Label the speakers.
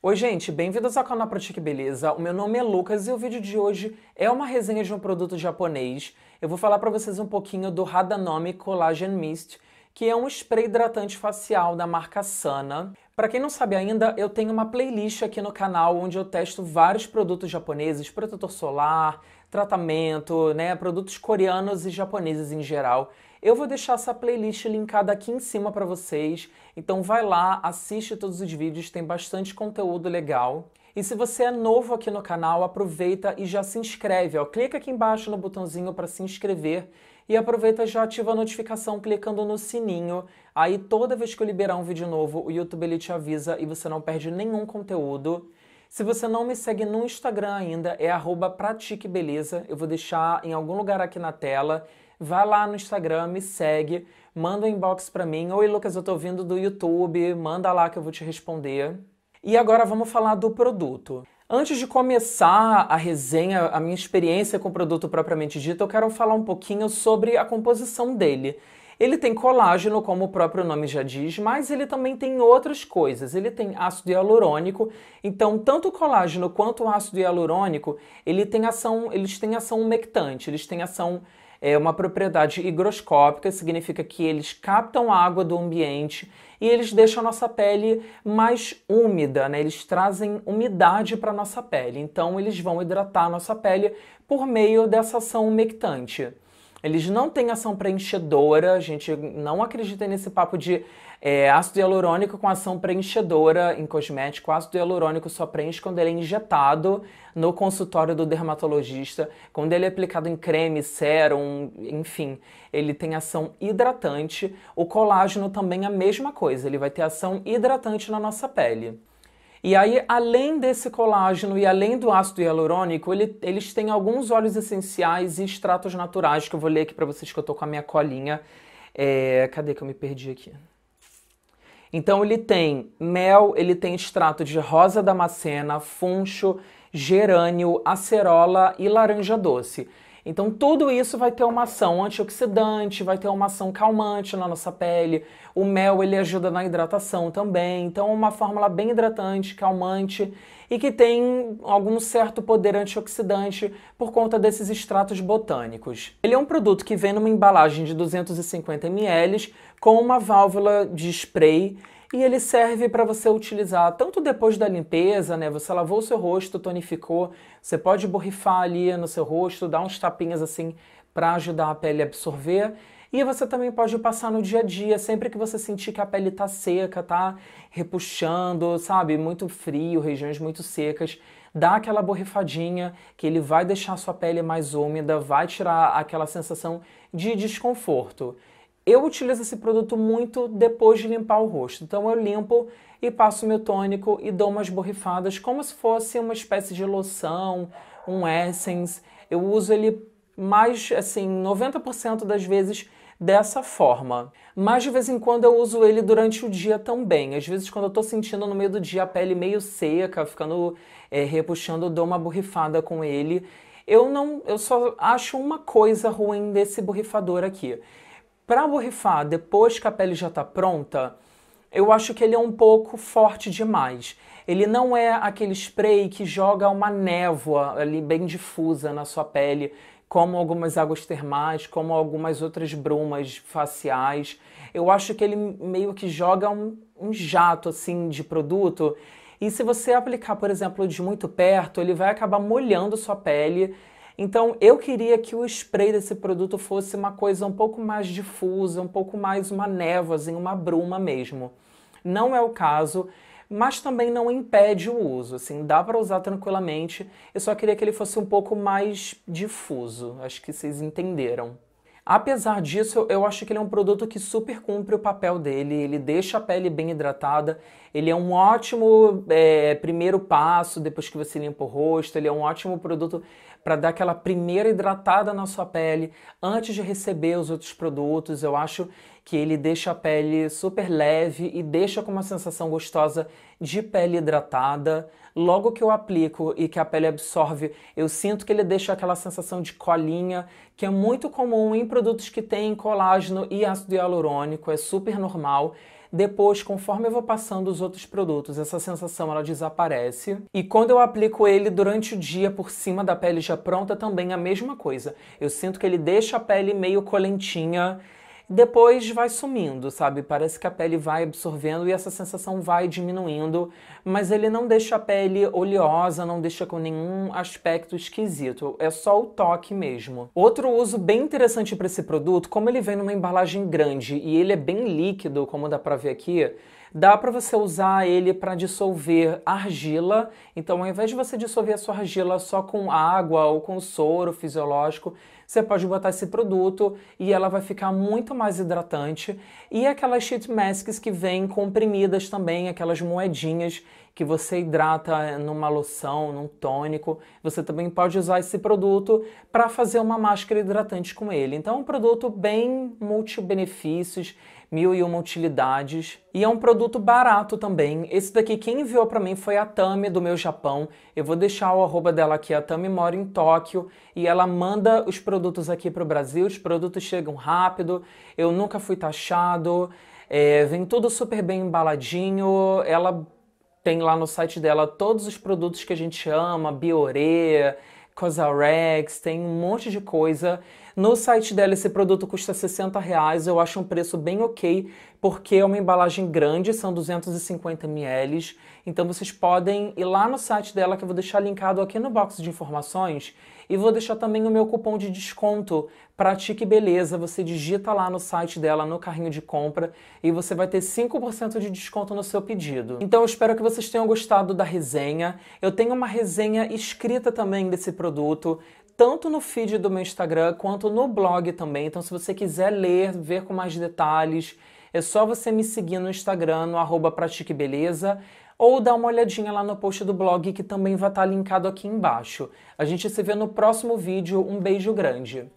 Speaker 1: Oi, gente, bem-vindos ao canal ProTique Beleza. O meu nome é Lucas e o vídeo de hoje é uma resenha de um produto japonês. Eu vou falar para vocês um pouquinho do Hadanome Collagen Mist, que é um spray hidratante facial da marca Sana. Para quem não sabe ainda, eu tenho uma playlist aqui no canal onde eu testo vários produtos japoneses, protetor solar, tratamento, né, produtos coreanos e japoneses em geral. Eu vou deixar essa playlist linkada aqui em cima para vocês. Então vai lá, assiste todos os vídeos, tem bastante conteúdo legal. E se você é novo aqui no canal, aproveita e já se inscreve. Ó. Clica aqui embaixo no botãozinho para se inscrever e aproveita e já ativa a notificação clicando no sininho. Aí toda vez que eu liberar um vídeo novo, o YouTube ele te avisa e você não perde nenhum conteúdo. Se você não me segue no Instagram ainda, é pratiquebeleza. Eu vou deixar em algum lugar aqui na tela. Vai lá no Instagram, me segue, manda um inbox para mim. Oi, Lucas, eu tô vindo do YouTube, manda lá que eu vou te responder. E agora vamos falar do produto. Antes de começar a resenha, a minha experiência com o produto propriamente dito, eu quero falar um pouquinho sobre a composição dele. Ele tem colágeno, como o próprio nome já diz, mas ele também tem outras coisas. Ele tem ácido hialurônico, então tanto o colágeno quanto o ácido hialurônico, ele tem ação, eles têm ação humectante, eles têm ação é uma propriedade higroscópica, significa que eles captam água do ambiente e eles deixam a nossa pele mais úmida, né? Eles trazem umidade para a nossa pele. Então eles vão hidratar a nossa pele por meio dessa ação umectante. Eles não têm ação preenchedora, a gente não acredita nesse papo de é, ácido hialurônico com ação preenchedora em cosmético. O ácido hialurônico só preenche quando ele é injetado no consultório do dermatologista, quando ele é aplicado em creme, sérum, enfim. Ele tem ação hidratante. O colágeno também é a mesma coisa, ele vai ter ação hidratante na nossa pele. E aí, além desse colágeno e além do ácido hialurônico, ele, eles têm alguns óleos essenciais e extratos naturais que eu vou ler aqui para vocês que eu tô com a minha colinha. É, cadê que eu me perdi aqui? Então ele tem mel, ele tem extrato de rosa damascena, funcho, gerânio, acerola e laranja doce. Então tudo isso vai ter uma ação antioxidante, vai ter uma ação calmante na nossa pele, o mel ele ajuda na hidratação também, então é uma fórmula bem hidratante, calmante e que tem algum certo poder antioxidante por conta desses extratos botânicos. Ele é um produto que vem numa embalagem de 250 ml com uma válvula de spray e ele serve para você utilizar tanto depois da limpeza, né? Você lavou o seu rosto, tonificou, você pode borrifar ali no seu rosto, dar uns tapinhas assim para ajudar a pele a absorver e você também pode passar no dia a dia, sempre que você sentir que a pele está seca, tá repuxando, sabe? Muito frio, regiões muito secas. Dá aquela borrifadinha que ele vai deixar a sua pele mais úmida, vai tirar aquela sensação de desconforto. Eu utilizo esse produto muito depois de limpar o rosto. Então eu limpo e passo meu tônico e dou umas borrifadas como se fosse uma espécie de loção, um essence. Eu uso ele mais assim, 90% das vezes dessa forma. Mas de vez em quando eu uso ele durante o dia também. Às vezes, quando eu tô sentindo no meio do dia a pele meio seca, ficando é, repuxando, eu dou uma borrifada com ele. Eu não, eu só acho uma coisa ruim desse borrifador aqui. Para borrifar depois que a pele já tá pronta, eu acho que ele é um pouco forte demais. Ele não é aquele spray que joga uma névoa ali bem difusa na sua pele como algumas águas termais, como algumas outras brumas faciais. Eu acho que ele meio que joga um, um jato assim de produto. E se você aplicar, por exemplo, de muito perto, ele vai acabar molhando sua pele. Então eu queria que o spray desse produto fosse uma coisa um pouco mais difusa, um pouco mais uma névoa, uma bruma mesmo. Não é o caso mas também não impede o uso, assim, dá para usar tranquilamente. Eu só queria que ele fosse um pouco mais difuso. Acho que vocês entenderam. Apesar disso, eu acho que ele é um produto que super cumpre o papel dele, ele deixa a pele bem hidratada, ele é um ótimo é, primeiro passo depois que você limpa o rosto, ele é um ótimo produto para dar aquela primeira hidratada na sua pele antes de receber os outros produtos. Eu acho que ele deixa a pele super leve e deixa com uma sensação gostosa de pele hidratada logo que eu aplico e que a pele absorve, eu sinto que ele deixa aquela sensação de colinha, que é muito comum em produtos que têm colágeno e ácido hialurônico, é super normal. Depois, conforme eu vou passando os outros produtos, essa sensação ela desaparece. E quando eu aplico ele durante o dia por cima da pele já pronta, também a mesma coisa. Eu sinto que ele deixa a pele meio colentinha, depois vai sumindo, sabe? Parece que a pele vai absorvendo e essa sensação vai diminuindo, mas ele não deixa a pele oleosa, não deixa com nenhum aspecto esquisito, é só o toque mesmo. Outro uso bem interessante para esse produto, como ele vem numa embalagem grande e ele é bem líquido, como dá para ver aqui, Dá para você usar ele para dissolver argila. Então, ao invés de você dissolver a sua argila só com água ou com soro fisiológico, você pode botar esse produto e ela vai ficar muito mais hidratante. E aquelas sheet masks que vêm comprimidas também, aquelas moedinhas que você hidrata numa loção, num tônico, você também pode usar esse produto para fazer uma máscara hidratante com ele. Então é um produto bem multi-benefícios, mil e uma utilidades. E é um produto barato também. Esse daqui quem enviou para mim foi a Tami do meu Japão. Eu vou deixar o arroba dela aqui. A Tami mora em Tóquio e ela manda os produtos aqui para o Brasil. Os produtos chegam rápido. Eu nunca fui taxado. É, vem tudo super bem embaladinho. Ela tem lá no site dela todos os produtos que a gente ama, Biore, Cosarex, tem um monte de coisa. No site dela esse produto custa 60 reais, eu acho um preço bem ok, porque é uma embalagem grande, são 250 ml, então vocês podem ir lá no site dela, que eu vou deixar linkado aqui no box de informações, e vou deixar também o meu cupom de desconto Pratique Beleza. Você digita lá no site dela, no carrinho de compra, e você vai ter 5% de desconto no seu pedido. Então eu espero que vocês tenham gostado da resenha. Eu tenho uma resenha escrita também desse produto tanto no feed do meu Instagram quanto no blog também. Então, se você quiser ler, ver com mais detalhes, é só você me seguir no Instagram, no arroba Pratique Beleza ou dá uma olhadinha lá no post do blog que também vai estar linkado aqui embaixo. A gente se vê no próximo vídeo. Um beijo grande.